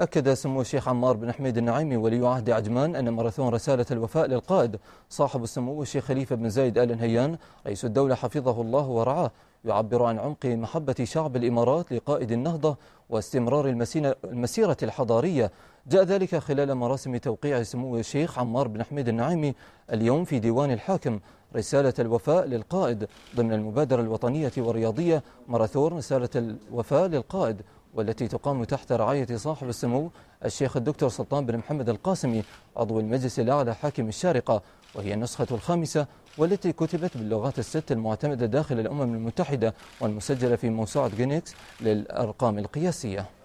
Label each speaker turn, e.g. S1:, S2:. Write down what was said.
S1: أكد سمو الشيخ عمار بن حميد النعيمي ولي عهد عجمان أن ماراثون رسالة الوفاء للقائد صاحب السمو الشيخ خليفة بن زايد آل نهيان رئيس الدولة حفظه الله ورعاه يعبر عن عمق محبة شعب الإمارات لقائد النهضة واستمرار المسيرة الحضارية جاء ذلك خلال مراسم توقيع سمو الشيخ عمار بن حميد النعيمي اليوم في ديوان الحاكم رسالة الوفاء للقائد ضمن المبادرة الوطنية والرياضية ماراثون رسالة الوفاء للقائد والتي تقام تحت رعاية صاحب السمو الشيخ الدكتور سلطان بن محمد القاسمي عضو المجلس الأعلى حاكم الشارقة وهي النسخة الخامسة والتي كتبت باللغات الست المعتمدة داخل الأمم المتحدة والمسجلة في موسوعة جينيكس للأرقام القياسية